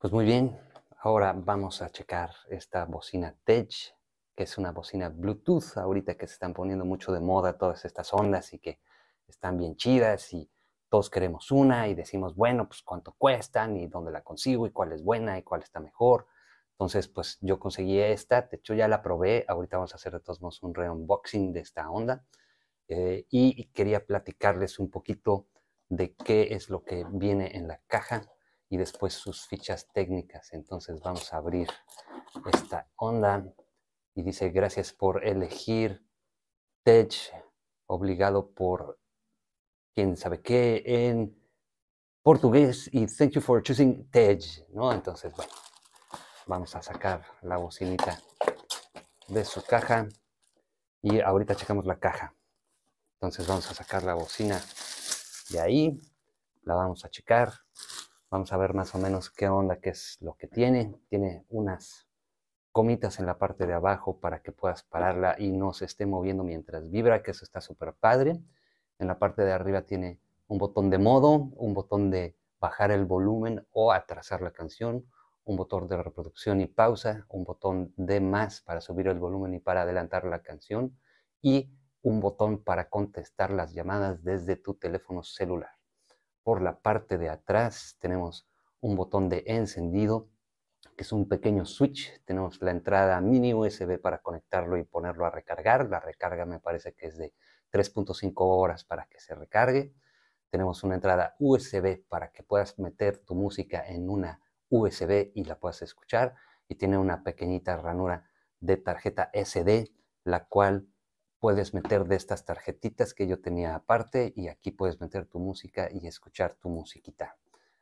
Pues muy bien, ahora vamos a checar esta bocina Tech, que es una bocina Bluetooth ahorita que se están poniendo mucho de moda todas estas ondas y que están bien chidas y todos queremos una y decimos, bueno, pues cuánto cuestan y dónde la consigo y cuál es buena y cuál está mejor. Entonces, pues yo conseguí esta, de hecho ya la probé, ahorita vamos a hacer de todos modos un re-unboxing de esta onda eh, y quería platicarles un poquito de qué es lo que viene en la caja y después sus fichas técnicas. Entonces vamos a abrir esta onda y dice gracias por elegir Tej. obligado por quién sabe qué en portugués y thank you for choosing Tech, ¿no? Entonces, bueno, vamos a sacar la bocinita de su caja y ahorita checamos la caja. Entonces vamos a sacar la bocina de ahí, la vamos a checar Vamos a ver más o menos qué onda, qué es lo que tiene. Tiene unas comitas en la parte de abajo para que puedas pararla y no se esté moviendo mientras vibra, que eso está súper padre. En la parte de arriba tiene un botón de modo, un botón de bajar el volumen o atrasar la canción, un botón de reproducción y pausa, un botón de más para subir el volumen y para adelantar la canción y un botón para contestar las llamadas desde tu teléfono celular. Por la parte de atrás tenemos un botón de encendido, que es un pequeño switch. Tenemos la entrada mini USB para conectarlo y ponerlo a recargar. La recarga me parece que es de 3.5 horas para que se recargue. Tenemos una entrada USB para que puedas meter tu música en una USB y la puedas escuchar. Y tiene una pequeñita ranura de tarjeta SD, la cual puedes meter de estas tarjetitas que yo tenía aparte y aquí puedes meter tu música y escuchar tu musiquita.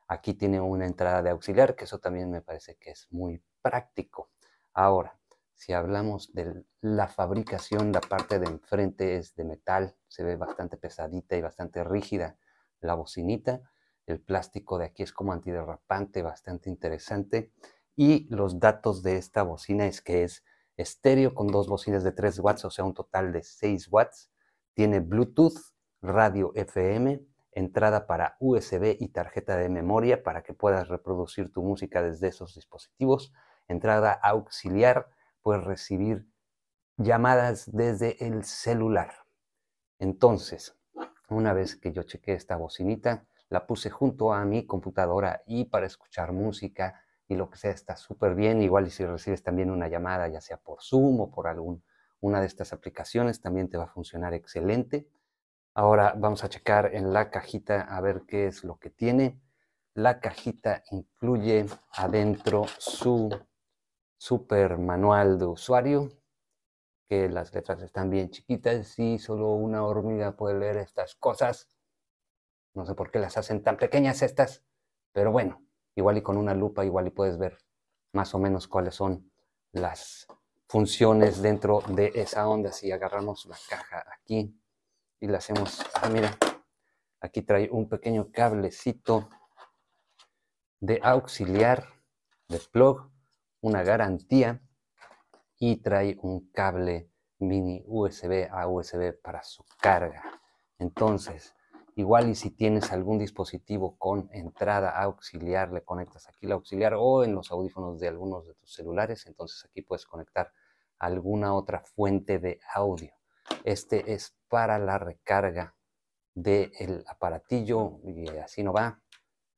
Aquí tiene una entrada de auxiliar, que eso también me parece que es muy práctico. Ahora, si hablamos de la fabricación, la parte de enfrente es de metal, se ve bastante pesadita y bastante rígida la bocinita. El plástico de aquí es como antiderrapante, bastante interesante. Y los datos de esta bocina es que es estéreo con dos bocinas de 3 watts, o sea, un total de 6 watts. Tiene Bluetooth, radio FM, entrada para USB y tarjeta de memoria para que puedas reproducir tu música desde esos dispositivos. Entrada auxiliar, puedes recibir llamadas desde el celular. Entonces, una vez que yo chequé esta bocinita, la puse junto a mi computadora y para escuchar música, y lo que sea está súper bien. Igual y si recibes también una llamada, ya sea por Zoom o por alguna de estas aplicaciones, también te va a funcionar excelente. Ahora vamos a checar en la cajita a ver qué es lo que tiene. La cajita incluye adentro su super manual de usuario, que las letras están bien chiquitas y solo una hormiga puede leer estas cosas. No sé por qué las hacen tan pequeñas estas, pero bueno, igual y con una lupa, igual y puedes ver más o menos cuáles son las funciones dentro de esa onda. Si agarramos la caja aquí y la hacemos, ah, mira, aquí trae un pequeño cablecito de auxiliar, de plug, una garantía y trae un cable mini USB a USB para su carga. Entonces, Igual y si tienes algún dispositivo con entrada auxiliar, le conectas aquí la auxiliar o en los audífonos de algunos de tus celulares, entonces aquí puedes conectar alguna otra fuente de audio. Este es para la recarga del aparatillo y así no va,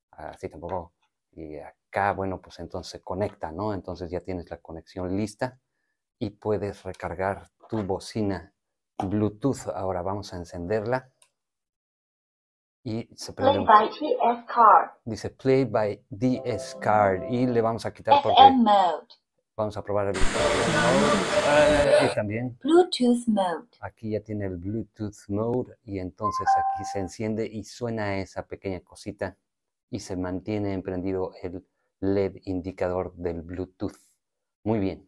así tampoco. Y acá, bueno, pues entonces se conecta, ¿no? Entonces ya tienes la conexión lista y puedes recargar tu bocina Bluetooth. Ahora vamos a encenderla y se e Dice play by DS card y le vamos a quitar porque vamos a probar el ah. también Bluetooth mode. Aquí ya tiene el Bluetooth mode y entonces aquí se enciende y suena esa pequeña cosita y se mantiene emprendido el LED indicador del Bluetooth. Muy bien.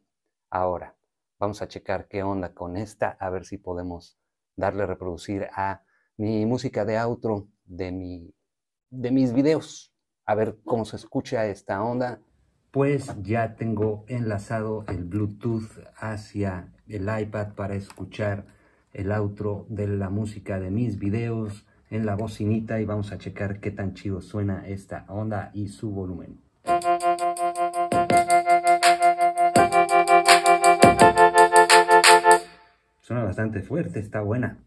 Ahora vamos a checar qué onda con esta a ver si podemos darle a reproducir a mi música de outro de, mi, de mis videos, a ver cómo se escucha esta onda. Pues ya tengo enlazado el Bluetooth hacia el iPad para escuchar el outro de la música de mis videos en la bocinita y vamos a checar qué tan chido suena esta onda y su volumen. Suena bastante fuerte, está buena.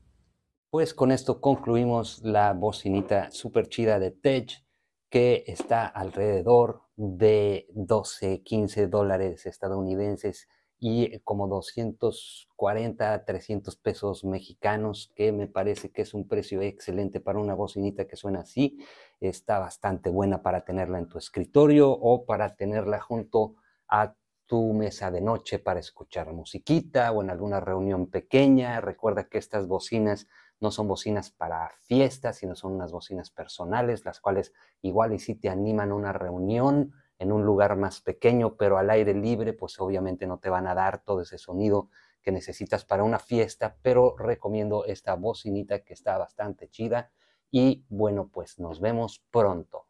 Pues con esto concluimos la bocinita super chida de Tech que está alrededor de 12, 15 dólares estadounidenses y eh, como 240, 300 pesos mexicanos, que me parece que es un precio excelente para una bocinita que suena así. Está bastante buena para tenerla en tu escritorio o para tenerla junto a tu mesa de noche para escuchar musiquita o en alguna reunión pequeña. Recuerda que estas bocinas no son bocinas para fiestas, sino son unas bocinas personales, las cuales igual y si te animan a una reunión en un lugar más pequeño, pero al aire libre, pues obviamente no te van a dar todo ese sonido que necesitas para una fiesta, pero recomiendo esta bocinita que está bastante chida y bueno, pues nos vemos pronto.